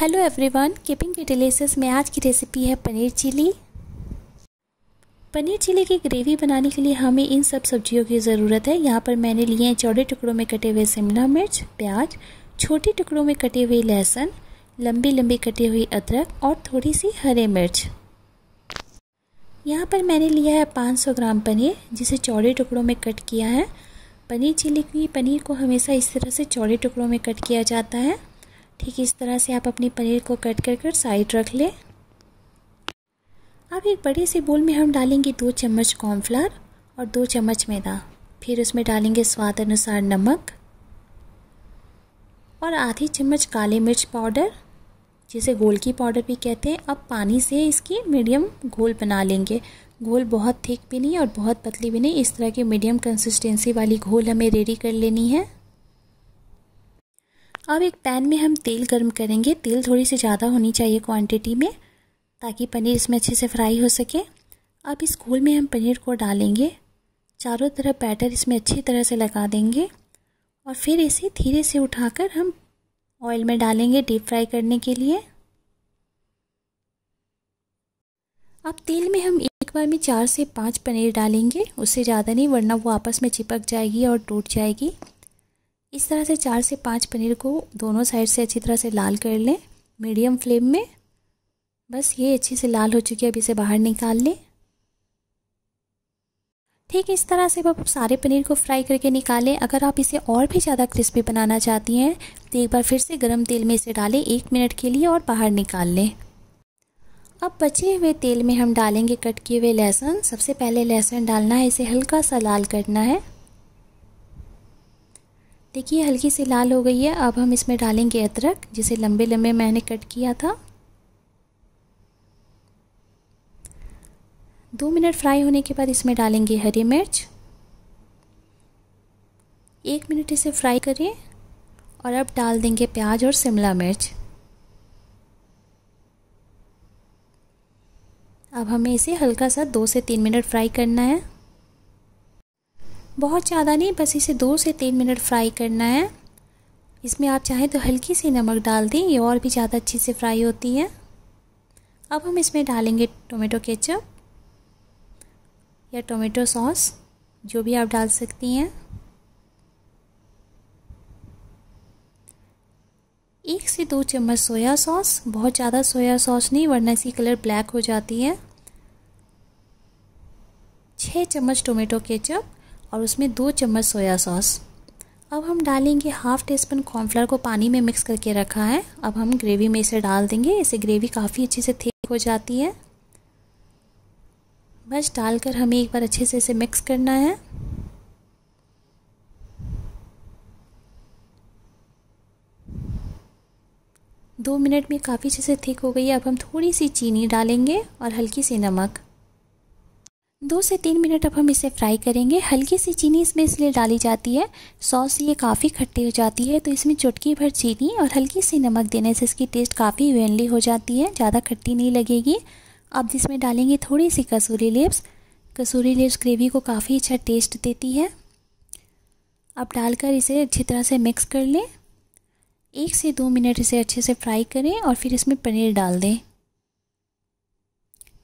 hello everyone keeping के डिलेसेस में आज की रेसिपी है पनीर चिली पनीर चिली की ग्रेवी बनाने के लिए हमें इन सब सब्जियों की ज़रूरत है यहाँ पर मैंने लिए हैं चौड़े टुकड़ों में कटे हुए शिमला मिर्च प्याज छोटे टुकड़ों में कटे हुए लहसुन लंबी लंबी कटी हुई अदरक और थोड़ी सी हरे मिर्च यहाँ पर मैंने लिया है पाँच ग्राम पनीर जिसे चौड़े टुकड़ों में कट किया है पनीर चिली की पनीर को हमेशा इस तरह से चौड़े टुकड़ों में कट किया जाता है ठीक इस तरह से आप अपने पनीर को कट कर कर साइड रख लें अब एक बड़े से बोल में हम डालेंगे दो चम्मच कॉर्नफ्लावर और दो चम्मच मैदा फिर उसमें डालेंगे स्वाद अनुसार नमक और आधी चम्मच काले मिर्च पाउडर जिसे गोल की पाउडर भी कहते हैं अब पानी से इसकी मीडियम घोल बना लेंगे घोल बहुत थिक भी नहीं और बहुत पतली भी नहीं इस तरह की मीडियम कंसिस्टेंसी वाली घोल हमें रेडी कर लेनी है अब एक पैन में हम तेल गर्म करेंगे तेल थोड़ी सी ज़्यादा होनी चाहिए क्वांटिटी में ताकि पनीर इसमें अच्छे से फ्राई हो सके अब इस घोल में हम पनीर को डालेंगे चारों तरफ बैटर इसमें अच्छी तरह से लगा देंगे और फिर इसे धीरे से उठाकर हम ऑयल में डालेंगे डीप फ्राई करने के लिए अब तेल में हम एक बार में चार से पाँच पनीर डालेंगे उससे ज़्यादा नहीं वरना वो आपस में चिपक जाएगी और टूट जाएगी इस तरह से चार से पाँच पनीर को दोनों साइड से अच्छी तरह से लाल कर लें मीडियम फ्लेम में बस ये अच्छे से लाल हो चुकी है अब इसे बाहर निकाल लें ठीक इस तरह से आप सारे पनीर को फ्राई करके निकालें अगर आप इसे और भी ज़्यादा क्रिस्पी बनाना चाहती हैं तो एक बार फिर से गर्म तेल में इसे डालें एक मिनट के लिए और बाहर निकाल लें अब बचे हुए तेल में हम डालेंगे कट किए हुए लहसुन सबसे पहले लहसुन डालना है इसे हल्का सा लाल करना है देखिए हल्की सी लाल हो गई है अब हम इसमें डालेंगे अदरक जिसे लंबे लंबे मैंने कट किया था दो मिनट फ्राई होने के बाद इसमें डालेंगे हरी मिर्च एक मिनट इसे फ्राई करें और अब डाल देंगे प्याज और शिमला मिर्च अब हमें इसे हल्का सा दो से तीन मिनट फ्राई करना है बहुत ज़्यादा नहीं बस इसे दो से तीन मिनट फ्राई करना है इसमें आप चाहें तो हल्की सी नमक डाल दें ये और भी ज़्यादा अच्छे से फ्राई होती है अब हम इसमें डालेंगे टोमेटो केचप या टोमेटो सॉस जो भी आप डाल सकती हैं एक से दो चम्मच सोया सॉस बहुत ज़्यादा सोया सॉस नहीं वरना इसी कलर ब्लैक हो जाती है छः चम्मच टोमेटो केचप और उसमें दो चम्मच सोया सॉस अब हम डालेंगे हाफ़ टी स्पून कॉर्नफ्लावर को पानी में मिक्स करके रखा है अब हम ग्रेवी में इसे डाल देंगे इसे ग्रेवी काफ़ी अच्छे से थिक हो जाती है बस डालकर हमें एक बार अच्छे से इसे मिक्स करना है दो मिनट में काफ़ी अच्छे से थिक हो गई है अब हम थोड़ी सी चीनी डालेंगे और हल्की सी नमक दो से तीन मिनट अब हम इसे फ्राई करेंगे हल्की सी चीनी इसमें इसलिए डाली जाती है सॉस ये काफ़ी खट्टी हो जाती है तो इसमें चुटकी भर चीनी और हल्की सी नमक देने से इसकी टेस्ट काफ़ी वेनली हो जाती है ज़्यादा खट्टी नहीं लगेगी अब इसमें डालेंगे थोड़ी सी कसूरी लिप्स कसूरी लिप्स ग्रेवी को काफ़ी अच्छा टेस्ट देती है अब डालकर इसे अच्छी तरह से मिक्स कर लें एक से दो मिनट इसे अच्छे से फ्राई करें और फिर इसमें पनीर डाल दें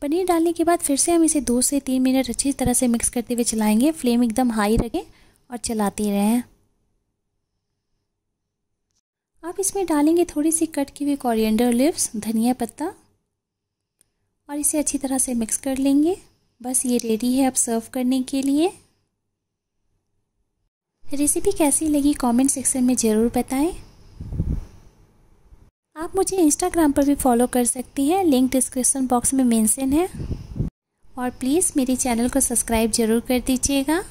पनीर डालने के बाद फिर से हम इसे दो से तीन मिनट अच्छी तरह से मिक्स करते हुए चलाएंगे फ्लेम एकदम हाई रखें और चलाते रहें आप इसमें डालेंगे थोड़ी सी कट की हुई कॉरिएंडर लिप्स धनिया पत्ता और इसे अच्छी तरह से मिक्स कर लेंगे बस ये रेडी है अब सर्व करने के लिए रेसिपी कैसी लगी कमेंट सेक्शन में ज़रूर बताएं आप मुझे इंस्टाग्राम पर भी फॉलो कर सकती हैं लिंक डिस्क्रिप्शन बॉक्स में मेंशन है और प्लीज़ मेरे चैनल को सब्सक्राइब ज़रूर कर दीजिएगा